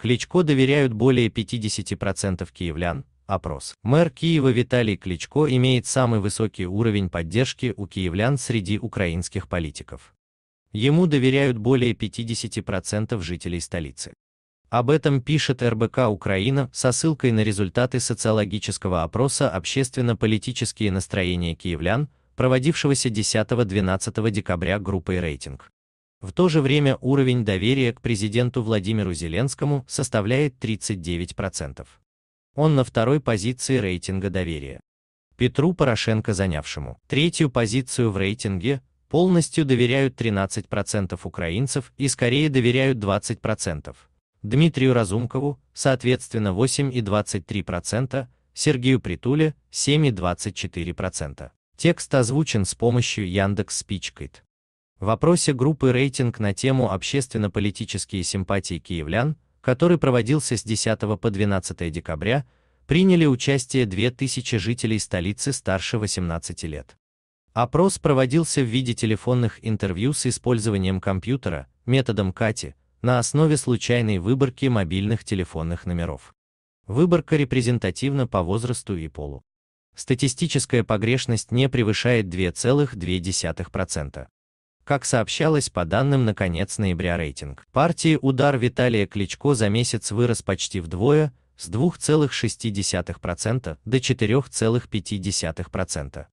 Кличко доверяют более 50% киевлян, опрос. Мэр Киева Виталий Кличко имеет самый высокий уровень поддержки у киевлян среди украинских политиков. Ему доверяют более 50% жителей столицы. Об этом пишет РБК Украина со ссылкой на результаты социологического опроса «Общественно-политические настроения киевлян», проводившегося 10-12 декабря группой «Рейтинг». В то же время уровень доверия к президенту Владимиру Зеленскому составляет 39%. Он на второй позиции рейтинга доверия. Петру Порошенко, занявшему третью позицию в рейтинге, полностью доверяют 13% украинцев и скорее доверяют 20%. Дмитрию Разумкову, соответственно 8 и 23%, Сергею Притуле 7 и 24%. Текст озвучен с помощью Яндекс Спичкайт. В вопросе группы «Рейтинг» на тему «Общественно-политические симпатии киевлян», который проводился с 10 по 12 декабря, приняли участие 2000 жителей столицы старше 18 лет. Опрос проводился в виде телефонных интервью с использованием компьютера, методом Кати, на основе случайной выборки мобильных телефонных номеров. Выборка репрезентативна по возрасту и полу. Статистическая погрешность не превышает 2,2% как сообщалось по данным на конец ноября рейтинг. Партии «Удар» Виталия Кличко за месяц вырос почти вдвое, с 2,6% до 4,5%.